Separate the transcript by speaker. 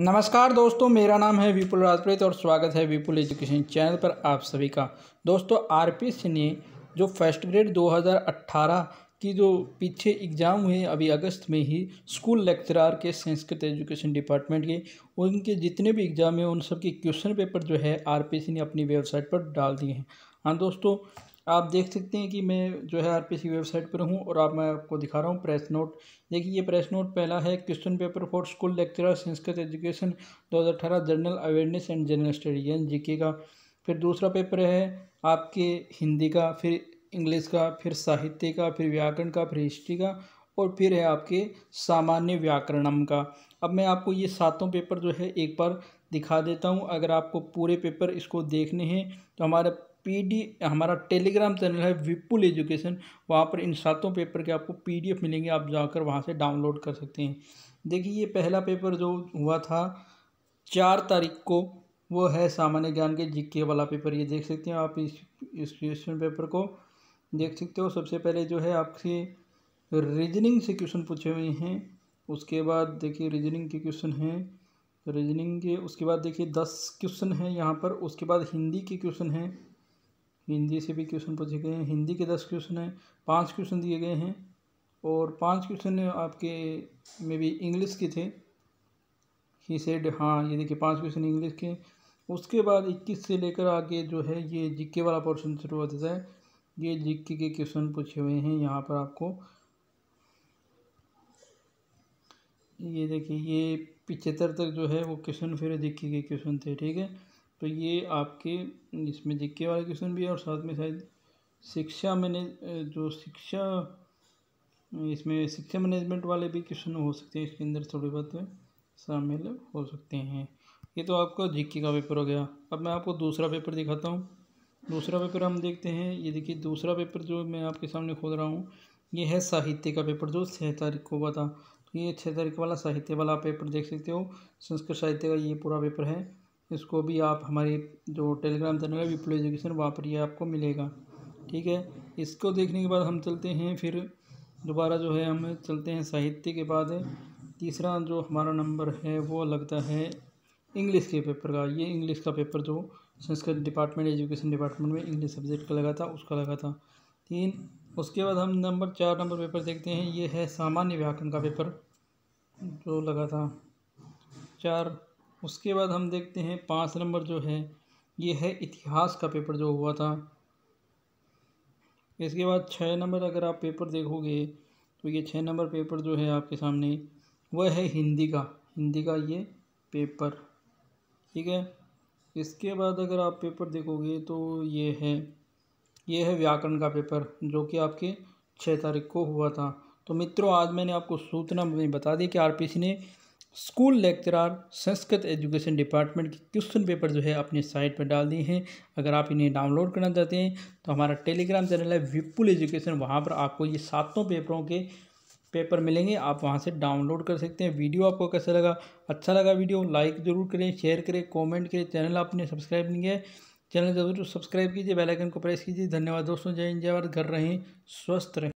Speaker 1: नमस्कार दोस्तों मेरा नाम है विपुल राजप्रीत और स्वागत है विपुल एजुकेशन चैनल पर आप सभी का दोस्तों आर ने जो फर्स्ट ग्रेड 2018 की जो पीछे एग्ज़ाम हुए अभी अगस्त में ही स्कूल लेक्चरार के संस्कृत एजुकेशन डिपार्टमेंट के उनके जितने भी एग्ज़ाम हैं उन सब के क्वेश्चन पेपर जो है आर ने अपनी वेबसाइट पर डाल दिए हैं हाँ दोस्तों आप देख सकते हैं कि मैं जो है आरपीसी वेबसाइट पर हूँ और आप मैं आपको दिखा रहा हूँ प्रेस नोट देखिए ये प्रेस नोट पहला है question paper for school lecturer Sanskrit education 2018 general awareness and general study N G का फिर दूसरा पेपर है आपके हिंदी का फिर इंग्लिश का फिर साहित्य का फिर व्याकरण का फिर हिस्ट्री का और फिर है आपके सामान्य व्याकरणम का अब मैं आपको ये सातों पेपर जो है एक बार दिखा देता हूँ अगर आपको पूरे पेपर इसको देखने हैं तो हमारे पीडी हमारा टेलीग्राम चैनल है विपुल एजुकेशन वहाँ पर इन सातों पेपर के आपको पीडीएफ मिलेंगे आप जाकर वहाँ से डाउनलोड कर सकते हैं देखिए ये पहला पेपर जो हुआ था चार तारीख को वो है सामान्य ज्ञान के जीके वाला पेपर ये देख सकते हैं आप इस इस क्वेश्चन पेपर को देख सकते हो सबसे पहले जो है आपसे रीजनिंग से क्वेश्चन पूछे हुए हैं उसके बाद देखिए रीजनिंग के क्वेश्चन हैं रीजनिंग के उसके बाद देखिए दस क्वेश्चन हैं यहाँ पर उसके बाद हिंदी के क्वेश्चन हैं हिंदी से भी क्वेश्चन पूछे गए हैं हिंदी के दस क्वेश्चन हैं पाँच क्वेश्चन दिए गए हैं और पांच क्वेश्चन आपके में भी इंग्लिश के थे ही सेड हाँ ये देखिए पांच क्वेश्चन इंग्लिश के उसके बाद इक्कीस से लेकर आगे जो है ये जीके वाला पोर्शन शुरू हो जाता है ये जीके के क्वेश्चन पूछे हुए हैं यहाँ पर आपको ये देखिए ये पिछहत्तर तक जो है वो क्वेश्चन फिर जीके के क्वेश्चन थे ठीक है तो ये आपके इसमें जिक्के वाले क्वेश्चन भी है और साथ में शायद शिक्षा मैने जो शिक्षा इसमें शिक्षा मैनेजमेंट वाले भी क्वेश्चन हो सकते हैं इसके अंदर थोड़ी बहुत शामिल हो सकते हैं ये तो आपका जिक्के का पेपर हो गया अब मैं आपको दूसरा पेपर दिखाता हूँ दूसरा पेपर हम देखते हैं ये देखिए दूसरा पेपर जो मैं आपके सामने खोल रहा हूँ ये है साहित्य का पेपर जो छः तारीख को हुआ था तो ये छः तारीख वाला साहित्य वाला पेपर देख सकते हो संस्कृत साहित्य का ये पूरा पेपर है इसको भी आप हमारी जो टेलीग्राम चैनल है विप्लो एजुकेशन वहाँ पर ये आपको मिलेगा ठीक है इसको देखने के बाद हम चलते हैं फिर दोबारा जो है हम चलते हैं साहित्य के बाद तीसरा जो हमारा नंबर है वो लगता है इंग्लिश के पेपर का ये इंग्लिश का पेपर जो संस्कृत डिपार्टमेंट एजुकेशन डिपार्टमेंट में इंग्लिश सब्जेक्ट का लगा था उसका लगा था तीन उसके बाद हम नंबर चार नंबर पेपर देखते हैं ये है सामान्य व्याकरण का पेपर जो लगा था चार उसके बाद हम देखते हैं पाँच नंबर जो है ये है इतिहास का पेपर जो हुआ था इसके बाद छः नंबर अगर आप पेपर देखोगे तो ये छः नंबर पेपर जो है आपके सामने वह है हिंदी का हिंदी का ये पेपर ठीक है इसके बाद अगर आप पेपर देखोगे तो ये है ये है व्याकरण का पेपर जो कि आपके छः तारीख को हुआ था तो मित्रों आज मैंने आपको सूचना बता दी कि आरपीसी ने school lecturer Sanskrit education department के क्वेश्चन पेपर जो है अपनी साइट पर डाल दिए हैं अगर आप इन्हें डाउनलोड करना चाहते हैं तो हमारा टेलीग्राम चैनल है विपुल एजुकेशन वहाँ पर आपको ये सातों पेपरों के पेपर मिलेंगे आप वहाँ से डाउनलोड कर सकते हैं वीडियो आपको कैसा लगा अच्छा लगा वीडियो लाइक ज़रूर करें शेयर करें कॉमेंट करें चैनल आपने सब्सक्राइब नहीं किया चैनल जरूर सब्सक्राइब कीजिए बेलाइकन को प्रेस कीजिए धन्यवाद दोस्तों जय हिंद जय भारत घर रहें स्वस्थ रहें